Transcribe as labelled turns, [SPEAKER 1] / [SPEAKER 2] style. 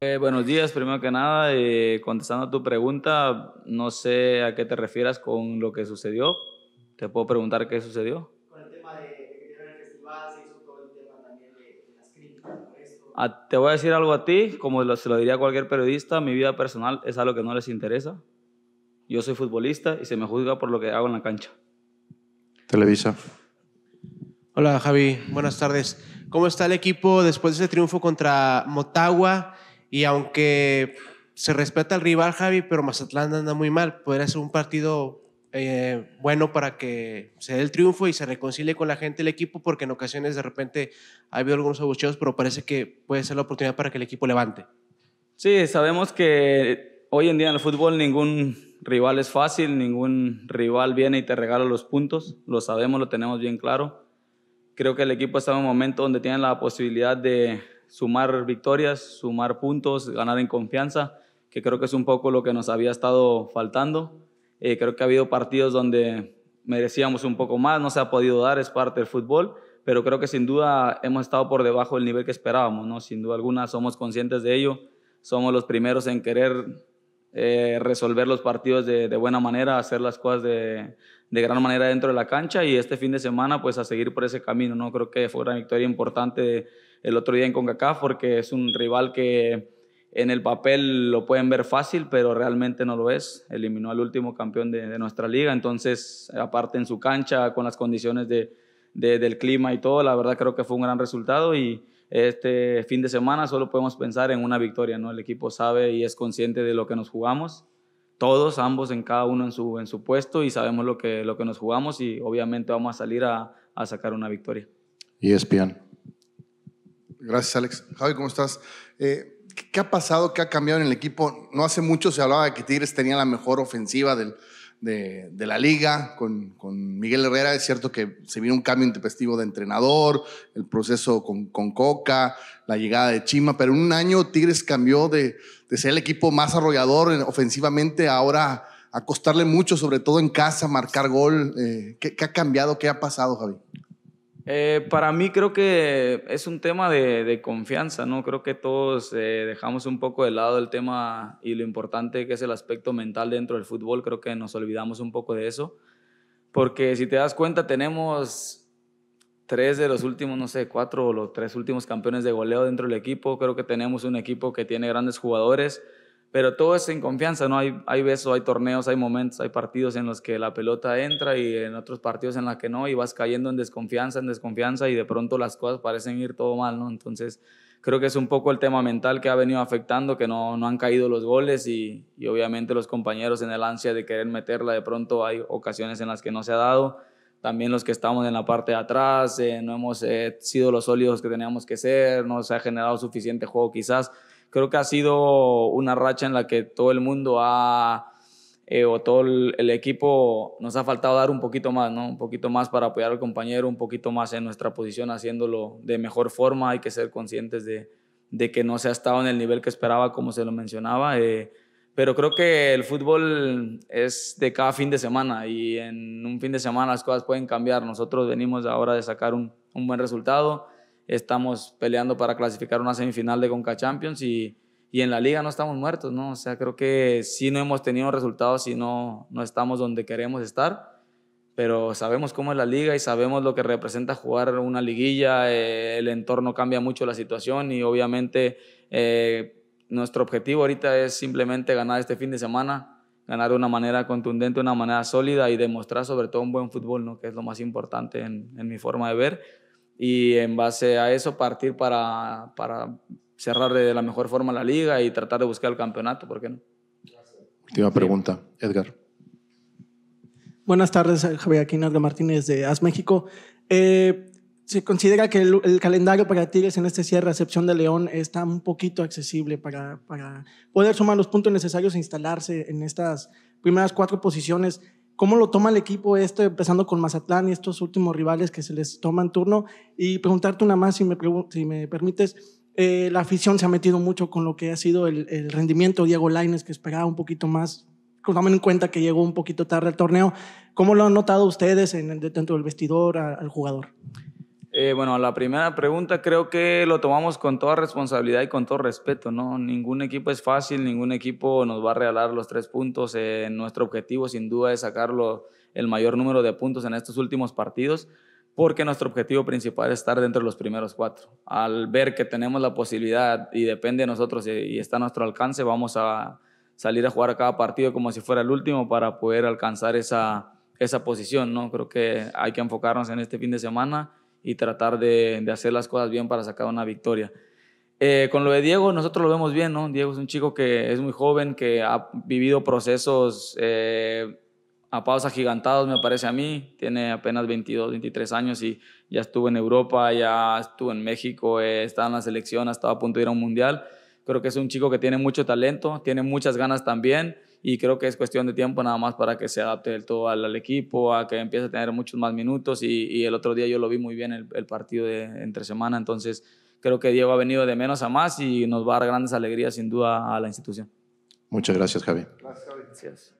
[SPEAKER 1] Eh, buenos días, primero que nada, eh, contestando a tu pregunta, no sé a qué te refieras con lo que sucedió. ¿Te puedo preguntar qué sucedió? Con el tema de, que el festival, el tema también de, las críticas. Ah, te voy a decir algo a ti, como se lo diría a cualquier periodista, mi vida personal es algo que no les interesa. Yo soy futbolista y se me juzga por lo que hago en la cancha. Televisa. Hola Javi, buenas tardes. ¿Cómo está el equipo después de ese triunfo contra Motagua? Y aunque se respeta al rival, Javi, pero Mazatlán anda muy mal. Podría ser un partido eh, bueno para que se dé el triunfo y se reconcilie con la gente el equipo, porque en ocasiones de repente ha habido algunos abucheos, pero parece que puede ser la oportunidad para que el equipo levante. Sí, sabemos que hoy en día en el fútbol ningún rival es fácil, ningún rival viene y te regala los puntos, lo sabemos, lo tenemos bien claro. Creo que el equipo está en un momento donde tiene la posibilidad de sumar victorias, sumar puntos, ganar en confianza, que creo que es un poco lo que nos había estado faltando. Eh, creo que ha habido partidos donde merecíamos un poco más, no se ha podido dar, es parte del fútbol, pero creo que sin duda hemos estado por debajo del nivel que esperábamos, ¿no? Sin duda alguna somos conscientes de ello, somos los primeros en querer eh, resolver los partidos de, buena manera, hacer las cosas de, de, gran manera dentro de la cancha y este fin de semana pues a seguir por ese camino. No creo que fue una victoria importante el otro día en CONCACAF porque es un rival que en el papel lo pueden ver fácil, pero realmente no lo es. Eliminó al último campeón de, de nuestra liga, entonces aparte en su cancha, con las condiciones del clima y todo, la verdad creo que fue un gran resultado y este fin de semana solo podemos pensar en una victoria, ¿no? El equipo sabe y es consciente de lo que nos jugamos, todos, ambos en cada uno en su, en su puesto y sabemos lo que, lo que nos jugamos y obviamente vamos a salir a, a sacar una victoria. Y e espían Gracias, Alex. Javi, ¿cómo estás? Eh, ¿Qué ha pasado? ¿Qué ha cambiado en el equipo? No hace mucho se hablaba de que Tigres tenía la mejor ofensiva del, de, la liga con, Miguel Herrera. Es cierto que se vino un cambio intempestivo de entrenador, el proceso con, Coca, la llegada de Chima, pero en un año Tigres cambió de, ser el equipo más arrollador ofensivamente ahora a costarle mucho, sobre todo en casa, marcar gol. Eh, ¿qué, ha cambiado? ¿Qué ha pasado, Javi? Eh, para mí creo que es un tema de, confianza, ¿no? Creo que todos eh, dejamos un poco de lado el tema y lo importante que es el aspecto mental dentro del fútbol, creo que nos olvidamos un poco de eso, porque si te das cuenta tenemos tres de los últimos, no sé, cuatro o los tres últimos campeones de goleo dentro del equipo, creo que tenemos un equipo que tiene grandes jugadores, pero todo es en confianza, ¿no? Hay, hay besos, hay torneos, hay momentos, hay partidos en los que la pelota entra y en otros partidos en los que no, y vas cayendo en desconfianza, en desconfianza, y de pronto las cosas parecen ir todo mal, ¿no? Entonces, creo que es un poco el tema mental que ha venido afectando, que no, no han caído los goles y, obviamente los compañeros en el ansia de querer meterla, de pronto hay ocasiones en las que no se ha dado también los que estamos en la parte de atrás, eh, no hemos eh, sido los sólidos que teníamos que ser, no se ha generado suficiente juego quizás creo que ha sido una racha en la que todo el mundo ha, eh, o todo el, equipo nos ha faltado dar un poquito más, ¿no? Un poquito más para apoyar al compañero, un poquito más en nuestra posición, haciéndolo de mejor forma. Hay que ser conscientes de, de que no se ha estado en el nivel que esperaba, como se lo mencionaba. Eh, pero creo que el fútbol es de cada fin de semana y en un fin de semana las cosas pueden cambiar. Nosotros venimos ahora de sacar un, un buen resultado estamos peleando para clasificar una semifinal de Conca Champions y, en la liga no estamos muertos, ¿no? O sea, creo que sí no hemos tenido resultados y no, estamos donde queremos estar, pero sabemos cómo es la liga y sabemos lo que representa jugar una liguilla, eh, el entorno cambia mucho la situación y obviamente eh, nuestro objetivo ahorita es simplemente ganar este fin de semana ganar de una manera contundente, de una manera sólida y demostrar sobre todo un buen fútbol, ¿no? que es lo más importante en, en mi forma de ver y en base a eso partir para, para cerrar de la mejor forma la liga y tratar de buscar el campeonato, ¿por qué no? Última pregunta, Edgar. Buenas tardes, Javier Aquino de Martínez de AS México. Eh, ¿Se considera que el, calendario para Tigres en este cierre, a excepción de León, está un poquito accesible para, para poder sumar los puntos necesarios e instalarse en estas primeras cuatro posiciones? ¿Cómo lo toma el equipo este, empezando con Mazatlán y estos últimos rivales que se les toman turno? Y preguntarte una más, si me, si me permites. Eh, la afición se ha metido mucho con lo que ha sido el, el rendimiento de Diego Laines, que esperaba un poquito más. Tomen en cuenta que llegó un poquito tarde al torneo. ¿Cómo lo han notado ustedes en dentro del vestidor al jugador? Eh, bueno, la primera pregunta creo que lo tomamos con toda responsabilidad y con todo respeto, ¿no? Ningún equipo es fácil, ningún equipo nos va a regalar los tres puntos. Eh, nuestro objetivo sin duda es sacar el mayor número de puntos en estos últimos partidos, porque nuestro objetivo principal es estar dentro de los primeros cuatro. Al ver que tenemos la posibilidad y depende de nosotros y está a nuestro alcance, vamos a salir a jugar a cada partido como si fuera el último para poder alcanzar esa, esa posición, ¿no? Creo que hay que enfocarnos en este fin de semana y tratar de, hacer las cosas bien para sacar una victoria. Eh, con lo de Diego, nosotros lo vemos bien, ¿no? Diego es un chico que es muy joven, que ha vivido procesos eh, a pasos gigantados me parece a mí. Tiene apenas 22, 23 años y ya estuvo en Europa, ya estuvo en México, eh, está en la selección, ha estado a punto de ir a un mundial. Creo que es un chico que tiene mucho talento, tiene muchas ganas también y creo que es cuestión de tiempo nada más para que se adapte del todo al, equipo, a que empiece a tener muchos más minutos y, el otro día yo lo vi muy bien el, partido de entre semana, entonces creo que Diego ha venido de menos a más y nos va a dar grandes alegrías sin duda a la institución. Muchas gracias, Javi. Gracias.